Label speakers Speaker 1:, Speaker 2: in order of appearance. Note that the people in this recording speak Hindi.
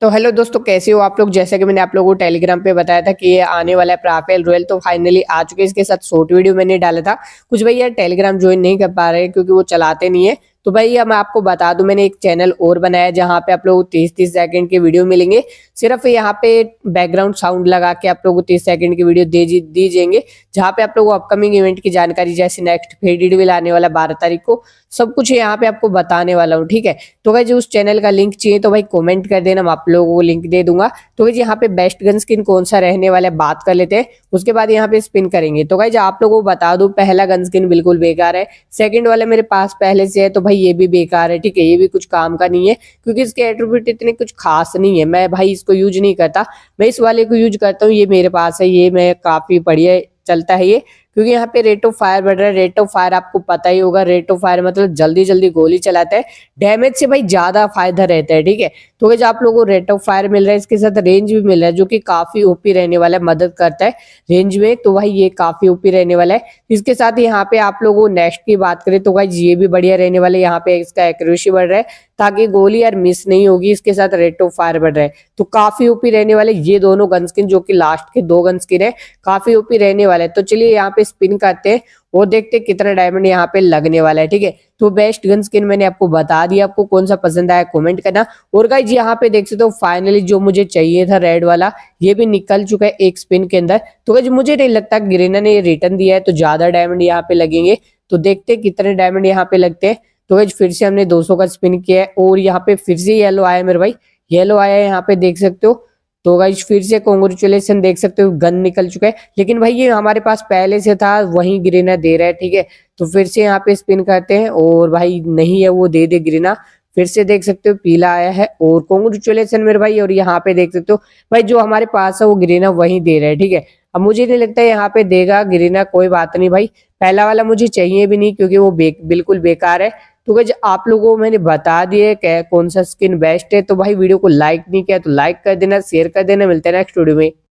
Speaker 1: तो हेलो दोस्तों कैसे हो आप लोग जैसे कि मैंने आप लोगों को टेलीग्राम पे बताया था कि ये आने वाला है प्राफेल रॉयल तो फाइनली आ चुके इसके साथ शॉर्ट वीडियो मैंने डाला था कुछ भैया टेलीग्राम ज्वाइन नहीं कर पा रहे क्योंकि वो चलाते नहीं है तो अब मैं आपको बता दूं मैंने एक चैनल और बनाया जहां पे आप लोग तीस तीस सेकंड के वीडियो मिलेंगे सिर्फ यहाँ पे बैकग्राउंड साउंड लगा के आप लोगों को तीस सेकंड की वीडियो दे दी जाएंगे जहाँ पे आप लोगों को अपकमिंग इवेंट की जानकारी जैसे नेक्स्ट फेडिड विल आने वाला बारह तारीख को सब कुछ यहाँ पे आपको बताने वाला हूँ ठीक है तो भाई जो उस चैनल का लिंक चाहिए तो भाई कॉमेंट कर देना मैं आप लोगों को लिंक दे दूंगा तो भाई यहाँ पे बेस्ट गन स्किन कौन सा रहने वाला है बात कर लेते हैं उसके बाद यहाँ पे स्पिन करेंगे तो भाई आप लोगों को बता दू पहला गन स्किन बिल्कुल बेकार है सेकंड वाला मेरे पास पहले से है तो भाई ये भी बेकार है ठीक है ये भी कुछ काम का नहीं है क्योंकि इसके एट्रीब्यूट इतने कुछ खास नहीं है मैं भाई इसको यूज नहीं करता मैं इस वाले को यूज करता हूँ ये मेरे पास है ये मैं काफ़ी बढ़िया चलता है ये क्योंकि यहाँ पे रेट ऑफ फायर बढ़ रहा है रेट ऑफ फायर आपको पता ही होगा रेट ऑफ फायर मतलब जल्दी जल्दी गोली चलाता है डैमेज से भाई ज्यादा फायदा रहता है ठीक है तो जो आप लोगों को रेट ऑफ फायर मिल रहा है इसके साथ रेंज भी मिल रहा है जो कि काफी ओपी रहने वाला है मदद करता है रेंज में तो भाई ये काफी ओपी रहने वाला है इसके साथ यहाँ पे आप लोगों नेक्स्ट की बात करें तो भाई ये भी बढ़िया रहने वाला है यहाँ पे इसका एक्यूरेसी बढ़ रहा है ताकि गोली यार मिस नहीं होगी इसके साथ रेट ऑफ फायर बढ़ रहा है तो काफी ओपी रहने वाले ये दोनों गन स्किन जो कि लास्ट के दो गन स्किन है काफी ओपी रहने वाले तो चलिए यहाँ पे स्पिन करते हैं वो देखते हैं कितना डायमंड यहाँ पे लगने वाला है ठीक है तो बेस्ट गन स्किन मैंने आपको बता दिया आपको कौन सा पसंद आया कॉमेंट करना और गाइज यहाँ पे देख सकते हो फाइनली जो मुझे चाहिए था रेड वाला ये भी निकल चुका है एक स्पिन के अंदर तो गाइज मुझे नहीं लगता ग्रेना ने ये रिटर्न दिया है तो ज्यादा डायमंड यहाँ पे लगेंगे तो देखते कितने डायमंड यहाँ पे लगते हैं तो वेज फिर से हमने 200 का स्पिन किया है और यहाँ पे फिर से येलो आया मेरे भाई येलो आया है यहाँ पे देख सकते हो तो गाइज फिर से कॉन्ग्रेचुलेसन देख सकते हो गन निकल चुका है लेकिन भाई ये हमारे पास पहले से था वही ग्रीना दे रहा है ठीक है तो फिर से यहाँ पे स्पिन करते हैं और भाई नहीं है वो दे दे ग्रीना फिर से देख सकते हो पीला आया है और कॉन्ग्रेचुलेसन मेरे भाई और यहाँ पे देख सकते हो भाई जो हमारे पास है वो ग्रीना वही दे रहा है ठीक है अब मुझे नहीं लगता है यहाँ पे देगा ग्रीना कोई बात नहीं भाई पहला वाला मुझे चाहिए भी नहीं क्योंकि वो बिल्कुल बेकार है तो गज आप लोगों को मैंने बता दिया क्या कौन सा स्किन बेस्ट है तो भाई वीडियो को लाइक नहीं किया तो लाइक कर देना शेयर कर देना मिलते हैं नेक्स्ट वीडियो में